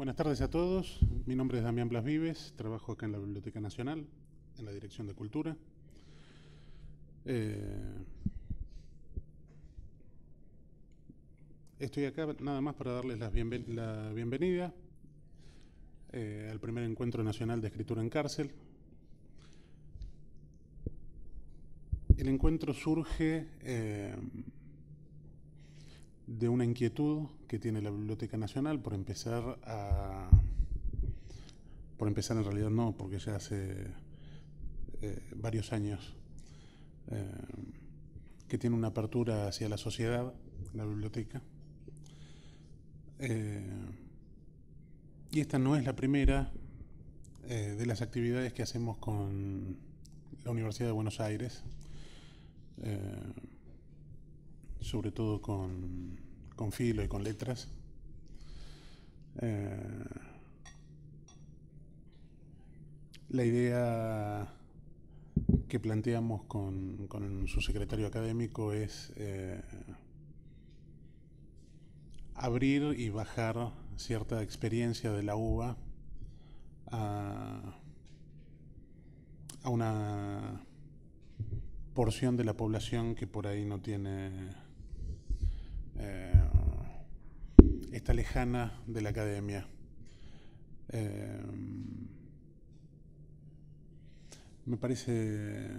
Buenas tardes a todos. Mi nombre es Damián Blas Vives. Trabajo acá en la Biblioteca Nacional, en la Dirección de Cultura. Eh, estoy acá nada más para darles la, bienvenida eh, al primer encuentro nacional de escritura en cárcel. El encuentro surge. Eh, de una inquietud que tiene la Biblioteca Nacional por empezar a... Por empezar en realidad no, porque ya hace eh, varios años eh, que tiene una apertura hacia la sociedad, la biblioteca. Eh, y esta no es la primera de las actividades que hacemos con la Universidad de Buenos Aires sobre todo con, filo y con letras. Eh, la idea que planteamos con, su secretario académico es eh, abrir y bajar cierta experiencia de la UVA a una porción de la población que por ahí no tiene eh, está lejana de la academia. Eh, me parece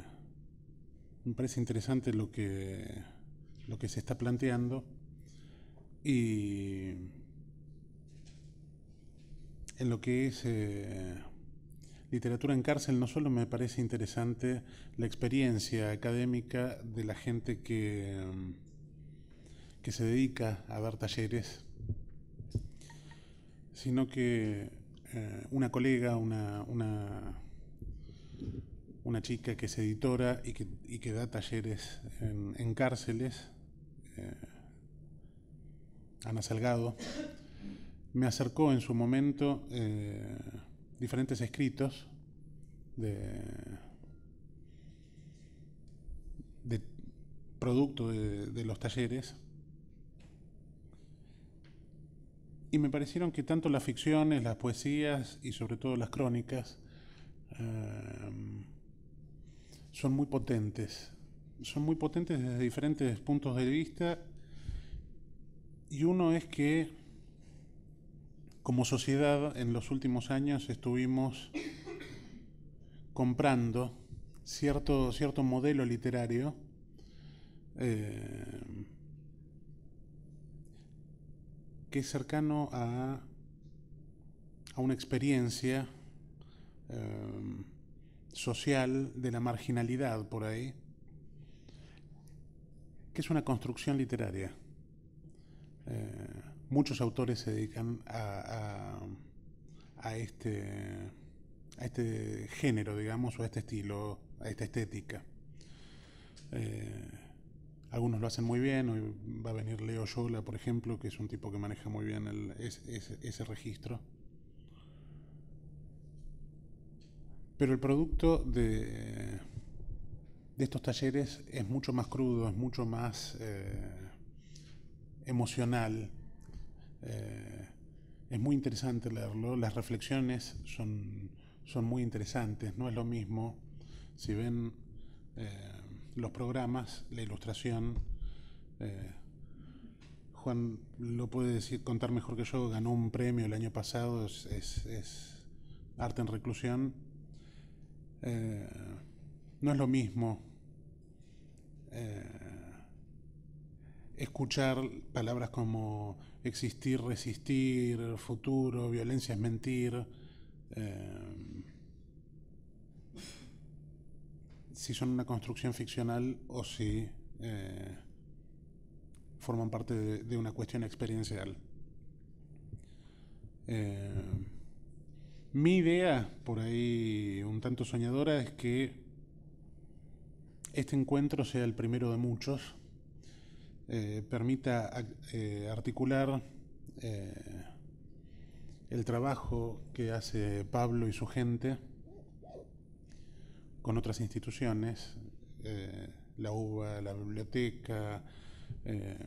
interesante lo que lo que se está planteando y en lo que es eh, literatura en cárcel no solo me parece interesante la experiencia académica de la gente que que se dedica a dar talleres, sino que eh, una colega, una, una, chica que es editora y que, da talleres en, cárceles, eh, Ana Salgado, me acercó en su momento eh, diferentes escritos de, producto de, los talleres y me parecieron que tanto las ficciones, las poesías y sobre todo las crónicas eh, son muy potentes. Son muy potentes desde diferentes puntos de vista y uno es que como sociedad en los últimos años estuvimos comprando cierto, cierto modelo literario eh, que es cercano a, a una experiencia em, social de la marginalidad por ahí, que es una construcción literaria. Eh, muchos autores se dedican a, este, a este género, digamos, o a este estilo, a esta estética. Eh, algunos lo hacen muy bien, hoy va a venir Leo Yola, por ejemplo, que es un tipo que maneja muy bien ese, registro. Pero el producto de, de, estos talleres es mucho más crudo, es mucho más eh, emocional. Eh, es muy interesante leerlo. Las reflexiones son, son muy interesantes. No es lo mismo si ven eh, los programas, la ilustración. Eh, Juan lo puede decir, contar mejor que yo, ganó un premio el año pasado, es, arte en reclusión. Eh, no es lo mismo eh, escuchar palabras como existir, resistir, futuro, violencia es mentir. si son una construcción ficcional o si eh, forman parte de, una cuestión experiencial. Eh, mi idea, por ahí un tanto soñadora, es que este encuentro sea el primero de muchos, eh, permita articular el trabajo que hace Pablo y su gente, con otras instituciones, eh, la UBA, la biblioteca. Eh,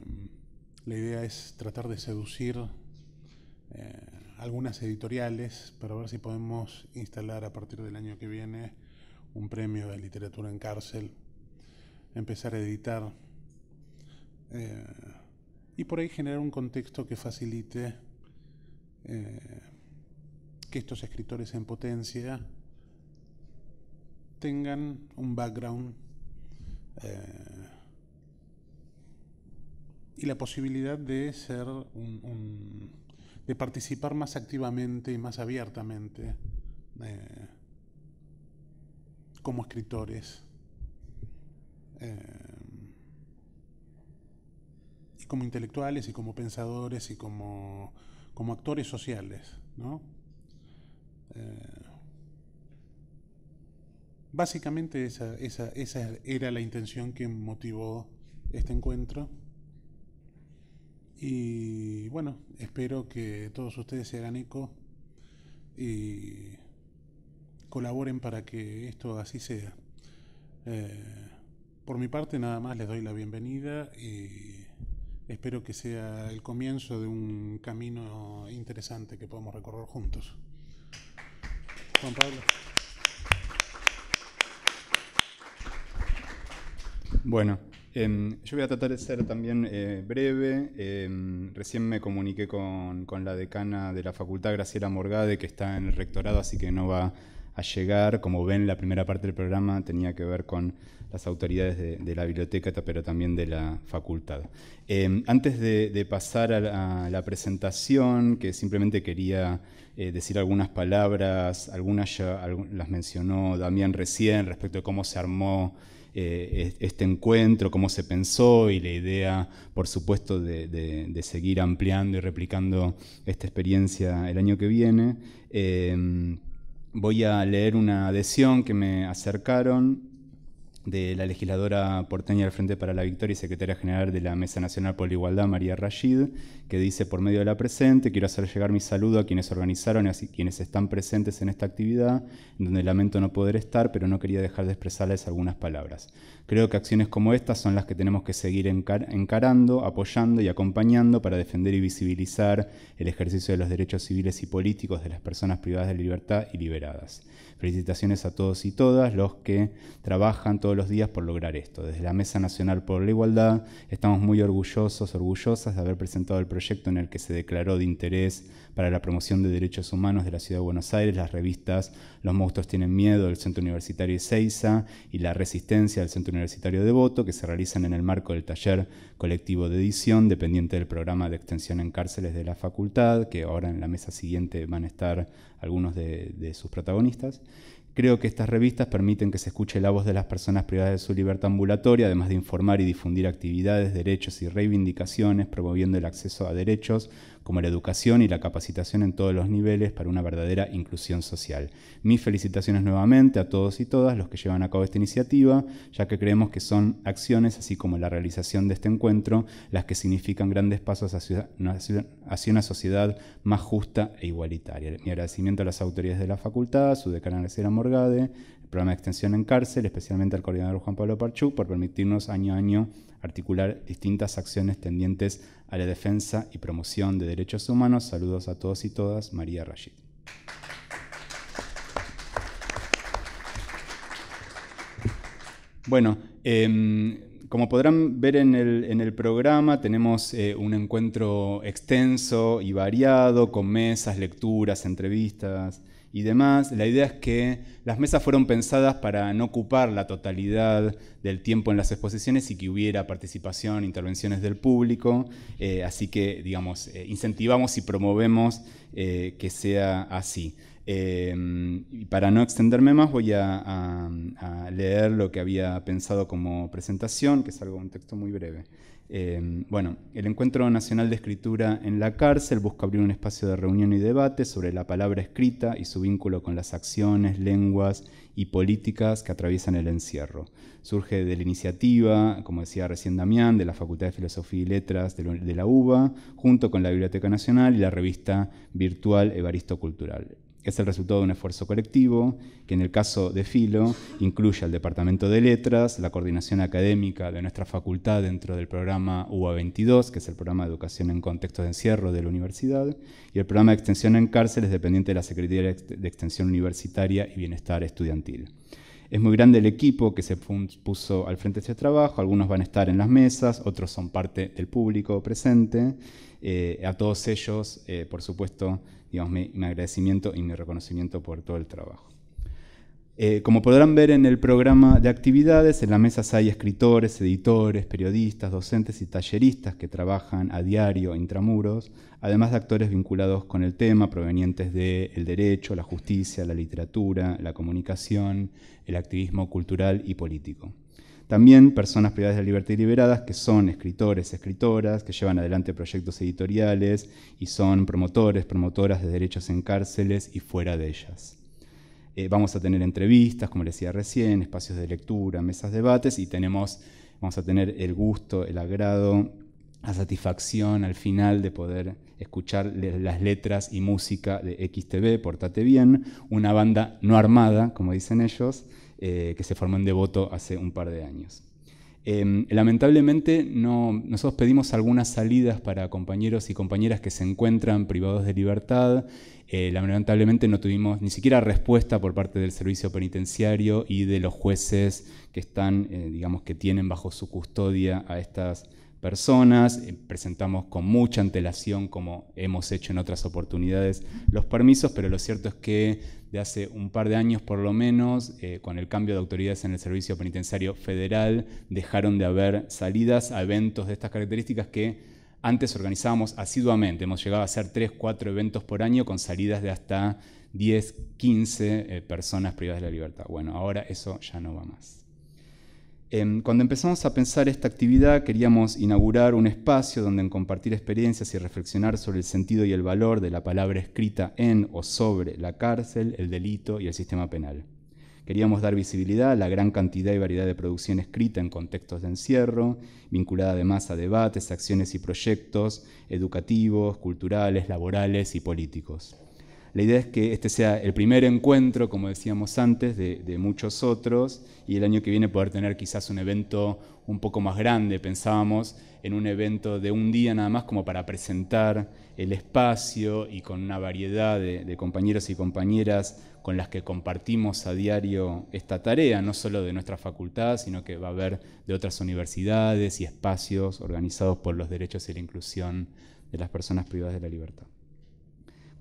la idea es tratar de seducir eh, algunas editoriales para ver si podemos instalar a partir del año que viene un premio de literatura en cárcel, empezar a editar y por ahí generar un contexto que facilite que estos escritores en potencia tengan un background eh, y la posibilidad de ser de participar más activamente y más abiertamente eh, como escritores eh, como intelectuales y como pensadores y como, como actores sociales, ¿no? Básicamente esa, era la intención que motivó este encuentro. Y bueno, espero que todos ustedes se hagan eco y colaboren para que esto así sea. Eh, por mi parte nada más les doy la bienvenida y espero que sea el comienzo de un camino interesante que podamos recorrer juntos. Juan Pablo. Bueno, em, yo voy a tratar de ser también eh, breve. Em, recién me comuniqué con, la decana de la facultad, Graciela Morgade, que está en el rectorado, así que no va a llegar. Como ven, la primera parte del programa tenía que ver con las autoridades de, la biblioteca, pero también de la facultad. Em, antes de, pasar a la, presentación, que simplemente quería eh, decir algunas palabras, algunas ya las mencionó Damián recién respecto de cómo se armó eh, este encuentro, cómo se pensó y la idea, por supuesto, de, seguir ampliando y replicando esta experiencia el año que viene. Eh, voy a leer una adhesión que me acercaron de la legisladora porteña del Frente para la Victoria y secretaria general de la Mesa Nacional por la Igualdad, María Rashid, que dice, por medio de la presente, quiero hacer llegar mi saludo a quienes organizaron y a quienes están presentes en esta actividad, donde lamento no poder estar, pero no quería dejar de expresarles algunas palabras. Creo que acciones como estas son las que tenemos que seguir encarando, apoyando y acompañando para defender y visibilizar el ejercicio de los derechos civiles y políticos de las personas privadas de libertad y liberadas. Felicitaciones a todos y todas los que trabajan todos los días por lograr esto. Desde la Mesa Nacional por la Igualdad estamos muy orgullosos, orgullosas de haber presentado el proyecto en el que se declaró de interés para la promoción de derechos humanos de la Ciudad de Buenos Aires, las revistas Los Monstruos Tienen Miedo del Centro Universitario Ezeiza y La Resistencia del Centro Universitario de Voto que se realizan en el marco del taller colectivo de edición, dependiente del programa de extensión en cárceles de la facultad, que ahora en la mesa siguiente van a estar algunos de, de sus protagonistas. Creo que estas revistas permiten que se escuche la voz de las personas privadas de su libertad ambulatoria, además de informar y difundir actividades, derechos y reivindicaciones, promoviendo el acceso a derechos, como la educación y la capacitación en todos los niveles para una verdadera inclusión social. Mis felicitaciones nuevamente a todos y todas los que llevan a cabo esta iniciativa, ya que creemos que son acciones, así como la realización de este encuentro, las que significan grandes pasos hacia una sociedad más justa e igualitaria. Mi agradecimiento a las autoridades de la facultad, su decana Graciela Morgade, programa de extensión en cárcel, especialmente al coordinador Juan Pablo Parchú, por permitirnos año a año articular distintas acciones tendientes a la defensa y promoción de derechos humanos. Saludos a todos y todas. María Rashid. Bueno, em, como podrán ver en el, en el programa, tenemos eh, un encuentro extenso y variado, con mesas, lecturas, entrevistas, y demás. La idea es que las mesas fueron pensadas para no ocupar la totalidad del tiempo en las exposiciones y que hubiera participación, intervenciones del público. Eh, así que, digamos, eh, incentivamos y promovemos eh, que sea así. y para no extenderme más, voy a, a leer lo que había pensado como presentación, que es algo un texto muy breve. Em, bueno, el Encuentro Nacional de Escritura en la Cárcel busca abrir un espacio de reunión y debate sobre la palabra escrita y su vínculo con las acciones, lenguas y políticas que atraviesan el encierro. Surge de la iniciativa, como decía recién Damián, de la Facultad de Filosofía y Letras de la UBA, junto con la Biblioteca Nacional y la revista virtual Evaristo Cultural. Es el resultado de un esfuerzo colectivo que en el caso de Filo incluye al Departamento de Letras, la coordinación académica de nuestra facultad dentro del programa UA22, que es el programa de educación en contextos de encierro de la universidad, y el programa de extensión en cárceles dependiente de la Secretaría de Extensión Universitaria y Bienestar Estudiantil. Es muy grande el equipo que se puso al frente de este trabajo, algunos van a estar en las mesas, otros son parte del público presente. Eh, a todos ellos, eh, por supuesto, mi, agradecimiento y mi reconocimiento por todo el trabajo. Eh, como podrán ver en el programa de actividades, en las mesas hay escritores, editores, periodistas, docentes y talleristas que trabajan a diario intramuros, además de actores vinculados con el tema, provenientes del el derecho, la justicia, la literatura, la comunicación, el activismo cultural y político. También personas privadas de libertad y liberadas que son escritores, escritoras, que llevan adelante proyectos editoriales y son promotores, promotoras de derechos en cárceles y fuera de ellas. Eh, vamos a tener entrevistas, como les decía recién, espacios de lectura, mesas de debates y tenemos, vamos a tener el gusto, el agrado, la satisfacción al final de poder escuchar las letras y música de XTV, Portate Bien, una banda no armada, como dicen ellos, eh, que se formó en Devoto hace un par de años. Em, lamentablemente, no, nosotros pedimos algunas salidas para compañeros y compañeras que se encuentran privados de libertad. Eh, lamentablemente no tuvimos ni siquiera respuesta por parte del servicio penitenciario y de los jueces que están, eh, digamos, que tienen bajo su custodia a estas personas, eh, presentamos con mucha antelación, como hemos hecho en otras oportunidades, los permisos, pero lo cierto es que de hace un par de años por lo menos, eh, con el cambio de autoridades en el Servicio Penitenciario Federal, dejaron de haber salidas a eventos de estas características que antes organizábamos asiduamente, hemos llegado a hacer 3, 4 eventos por año con salidas de hasta 10, 15 eh, personas privadas de la libertad. Bueno, ahora eso ya no va más. Em, cuando empezamos a pensar esta actividad, queríamos inaugurar un espacio donde compartir experiencias y reflexionar sobre el sentido y el valor de la palabra escrita en o sobre la cárcel, el delito y el sistema penal. Queríamos dar visibilidad a la gran cantidad y variedad de producción escrita en contextos de encierro, vinculada además a debates, acciones y proyectos educativos, culturales, laborales y políticos. La idea es que este sea el primer encuentro, como decíamos antes, de, muchos otros y el año que viene poder tener quizás un evento un poco más grande. Pensábamos en un evento de un día nada más como para presentar el espacio y con una variedad de, de compañeros y compañeras con las que compartimos a diario esta tarea, no solo de nuestra facultad, sino que va a haber de otras universidades y espacios organizados por los derechos y la inclusión de las personas privadas de la libertad.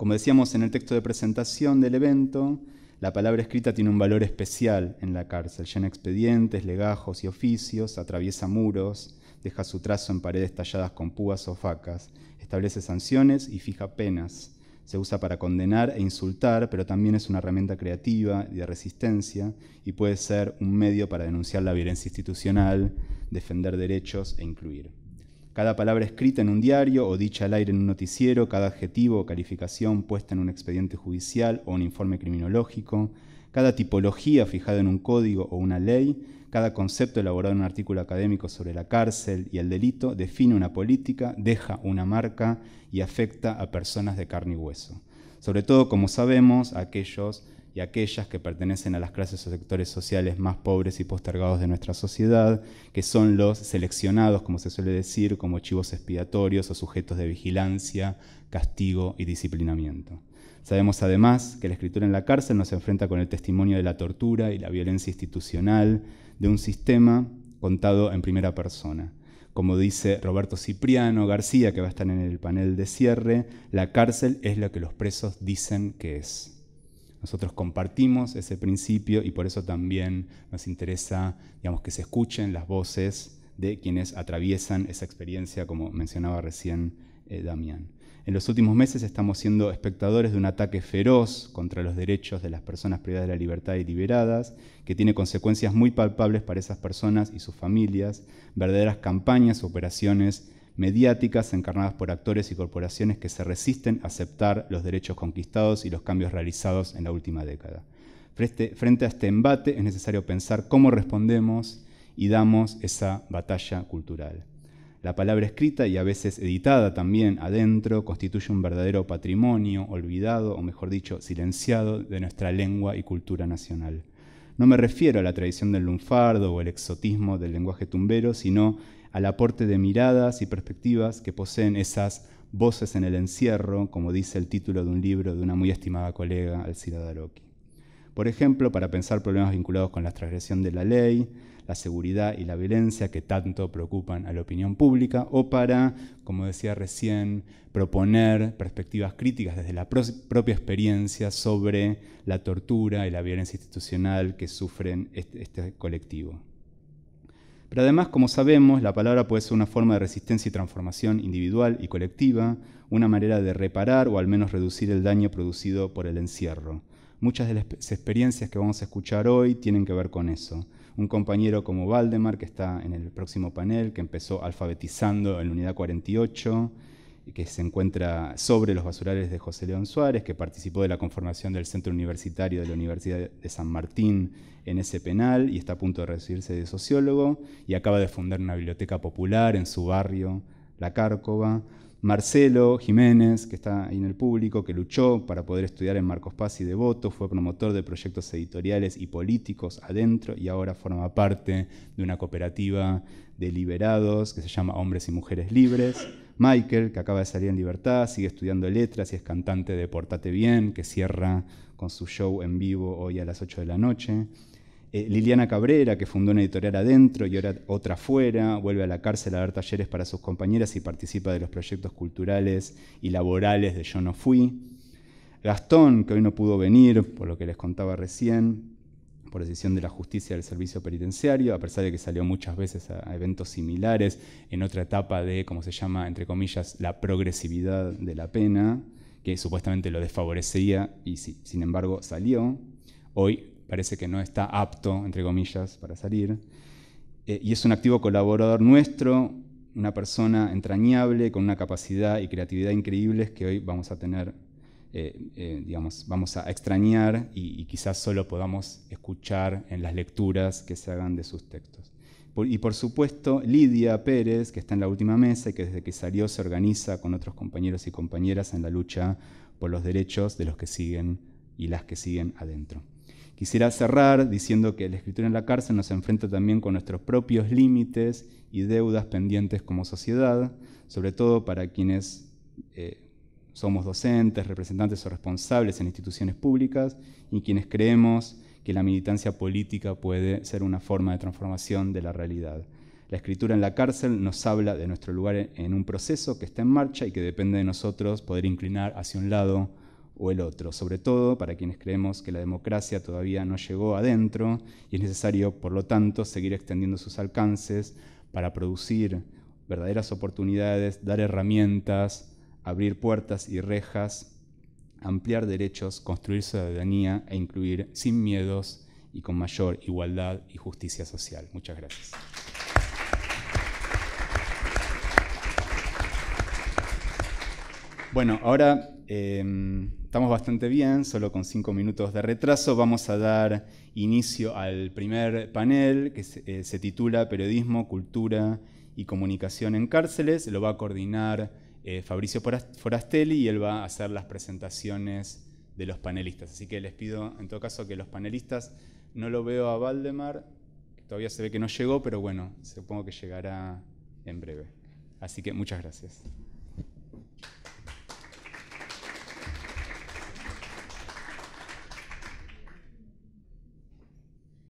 Como decíamos en el texto de presentación del evento, la palabra escrita tiene un valor especial en la cárcel, llena expedientes, legajos y oficios, atraviesa muros, deja su trazo en paredes talladas con púas o facas, establece sanciones y fija penas. Se usa para condenar e insultar, pero también es una herramienta creativa de resistencia y puede ser un medio para denunciar la violencia institucional, defender derechos e incluir. Cada palabra escrita en un diario o dicha al aire en un noticiero, cada adjetivo o calificación puesta en un expediente judicial o un informe criminológico, cada tipología fijada en un código o una ley, cada concepto elaborado en un artículo académico sobre la cárcel y el delito define una política, deja una marca y afecta a personas de carne y hueso, sobre todo como sabemos aquellos y aquellas que pertenecen a las clases o sectores sociales más pobres y postergados de nuestra sociedad, que son los seleccionados, como se suele decir, como chivos expiatorios o sujetos de vigilancia, castigo y disciplinamiento. Sabemos además que la escritura en la cárcel nos enfrenta con el testimonio de la tortura y la violencia institucional de un sistema contado en primera persona. Como dice Roberto Cipriano García, que va a estar en el panel de cierre, la cárcel es lo que los presos dicen que es. Nosotros compartimos ese principio y por eso también nos interesa digamos, que se escuchen las voces de quienes atraviesan esa experiencia, como mencionaba recién eh, Damián. En los últimos meses estamos siendo espectadores de un ataque feroz contra los derechos de las personas privadas de la libertad y liberadas, que tiene consecuencias muy palpables para esas personas y sus familias, verdaderas campañas, operaciones mediáticas encarnadas por actores y corporaciones que se resisten a aceptar los derechos conquistados y los cambios realizados en la última década. Frente a este embate es necesario pensar cómo respondemos y damos esa batalla cultural. La palabra escrita y a veces editada también adentro constituye un verdadero patrimonio olvidado o mejor dicho silenciado de nuestra lengua y cultura nacional. No me refiero a la tradición del lunfardo o el exotismo del lenguaje tumbero, sino al aporte de miradas y perspectivas que poseen esas voces en el encierro, como dice el título de un libro de una muy estimada colega, Alcira Daroki. Por ejemplo, para pensar problemas vinculados con la transgresión de la ley, la seguridad y la violencia que tanto preocupan a la opinión pública, o para, como decía recién, proponer perspectivas críticas desde la propia experiencia sobre la tortura y la violencia institucional que sufren este, este colectivo. Pero además, como sabemos, la palabra puede ser una forma de resistencia y transformación individual y colectiva, una manera de reparar o al menos reducir el daño producido por el encierro. Muchas de las experiencias que vamos a escuchar hoy tienen que ver con eso. Un compañero como Valdemar, que está en el próximo panel, que empezó alfabetizando en la unidad 48, que se encuentra sobre los basurales de José León Suárez, que participó de la conformación del Centro Universitario de la Universidad de San Martín en ese penal y está a punto de recibirse de sociólogo y acaba de fundar una biblioteca popular en su barrio, La Cárcova. Marcelo Jiménez, que está ahí en el público, que luchó para poder estudiar en Marcos Paz y Devoto, fue promotor de proyectos editoriales y políticos adentro y ahora forma parte de una cooperativa de liberados que se llama Hombres y Mujeres Libres. Michael, que acaba de salir en libertad, sigue estudiando letras y es cantante de Portate Bien, que cierra con su show en vivo hoy a las 8 de la noche. Eh, Liliana Cabrera, que fundó una editorial adentro y ahora otra afuera, vuelve a la cárcel a dar talleres para sus compañeras y participa de los proyectos culturales y laborales de Yo No Fui. Gastón, que hoy no pudo venir, por lo que les contaba recién, por decisión de la justicia del servicio penitenciario, a pesar de que salió muchas veces a, eventos similares, en otra etapa de, como se llama, entre comillas, la progresividad de la pena, que supuestamente lo desfavorecía y sin embargo salió. Hoy parece que no está apto, entre comillas, para salir. Eh, y es un activo colaborador nuestro, una persona entrañable, con una capacidad y creatividad increíbles que hoy vamos a tener eh, eh, digamos, vamos a extrañar y, quizás solo podamos escuchar en las lecturas que se hagan de sus textos. y por supuesto, Lidia Pérez, que está en la última mesa y que desde que salió se organiza con otros compañeros y compañeras en la lucha por los derechos de los que siguen y las que siguen adentro. Quisiera cerrar diciendo que la escritura en la cárcel nos enfrenta también con nuestros propios límites y deudas pendientes como sociedad, sobre todo para quienes eh, somos docentes, representantes o responsables en instituciones públicas y quienes creemos que la militancia política puede ser una forma de transformación de la realidad. La escritura en la cárcel nos habla de nuestro lugar en un proceso que está en marcha y que depende de nosotros poder inclinar hacia un lado o el otro, sobre todo para quienes creemos que la democracia todavía no llegó adentro y es necesario, por lo tanto, seguir extendiendo sus alcances para producir verdaderas oportunidades, dar herramientas, abrir puertas y rejas, ampliar derechos, construir ciudadanía e incluir sin miedos y con mayor igualdad y justicia social. Muchas gracias. Bueno, ahora em, estamos bastante bien, solo con cinco minutos de retraso. Vamos a dar inicio al primer panel que se eh, titula Periodismo, Cultura y Comunicación en Cárceles. Lo va a coordinar eh, Fabricio Forastelli y él va a hacer las presentaciones de los panelistas. Así que les pido, en todo caso, que los panelistas, no lo veo a Valdemar, todavía se ve que no llegó, pero bueno, supongo que llegará en breve. Así que muchas gracias.